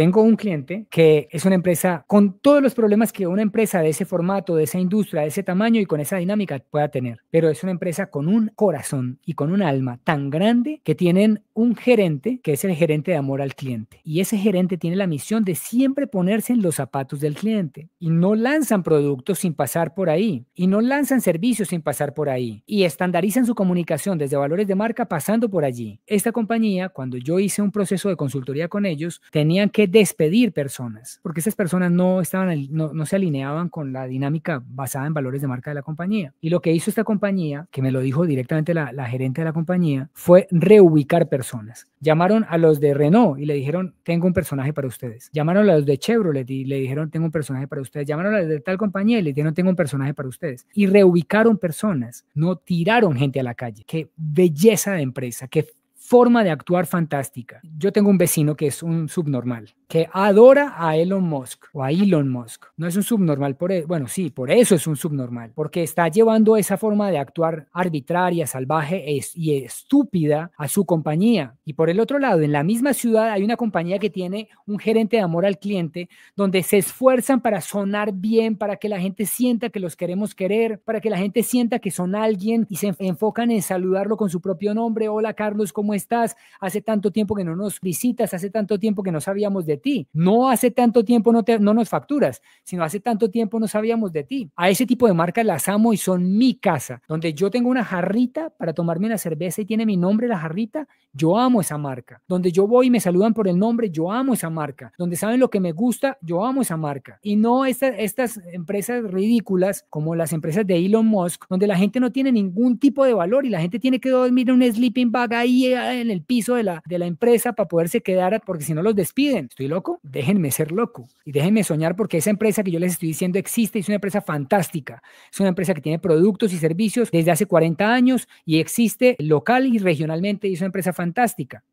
Tengo un cliente que es una empresa con todos los problemas que una empresa de ese formato, de esa industria, de ese tamaño y con esa dinámica pueda tener, pero es una empresa con un corazón y con un alma tan grande que tienen un gerente que es el gerente de amor al cliente. Y ese gerente tiene la misión de siempre ponerse en los zapatos del cliente. Y no lanzan productos sin pasar por ahí. Y no lanzan servicios sin pasar por ahí. Y estandarizan su comunicación desde valores de marca pasando por allí. Esta compañía, cuando yo hice un proceso de consultoría con ellos, tenían que despedir personas, porque esas personas no, estaban, no, se alineaban con la dinámica basada en valores de marca de la compañía. Y lo que hizo esta compañía, que me lo dijo directamente la, gerente de la compañía, fue reubicar personas. Llamaron a los de Renault y le dijeron, tengo un personaje para ustedes. Llamaron a los de Chevrolet y le dijeron, tengo un personaje para ustedes. Llamaron a los de tal compañía y le dijeron, tengo un personaje para ustedes. Y reubicaron personas, no tiraron gente a la calle. Qué belleza de empresa, qué forma de actuar fantástica. Yo tengo un vecino que es un subnormal, que adora a Elon Musk o a Elon Musk. No es un subnormal por e, bueno, sí, por eso es un subnormal, porque está llevando esa forma de actuar arbitraria, salvaje e y estúpida a su compañía. Y por el otro lado, en la misma ciudad hay una compañía que tiene un gerente de amor al cliente, donde se esfuerzan para sonar bien, para que la gente sienta que los queremos querer, para que la gente sienta que son alguien y se enfocan en saludarlo con su propio nombre. Hola Carlos, ¿cómo estás? Hace tanto tiempo que no nos visitas, hace tanto tiempo que no sabíamos de ti. No hace tanto tiempo no, te, no nos facturas, sino hace tanto tiempo no sabíamos de ti. A ese tipo de marcas las amo y son mi casa, donde yo tengo una jarrita para tomarme una cerveza y tiene mi nombre la jarrita, yo amo esa marca. Donde yo voy y me saludan por el nombre, yo amo esa marca. Donde saben lo que me gusta, yo amo esa marca. Y no estas empresas ridículas como las empresas de Elon Musk, donde la gente no tiene ningún tipo de valor y la gente tiene que dormir en un sleeping bag ahí eh, en el piso de la, de la empresa para poderse quedar, porque si no los despiden. ¿Estoy loco? Déjenme ser loco y déjenme soñar porque esa empresa que yo les estoy diciendo existe y es una empresa fantástica. Es una empresa que tiene productos y servicios desde hace 40 años y existe local y regionalmente y es una empresa fantástica.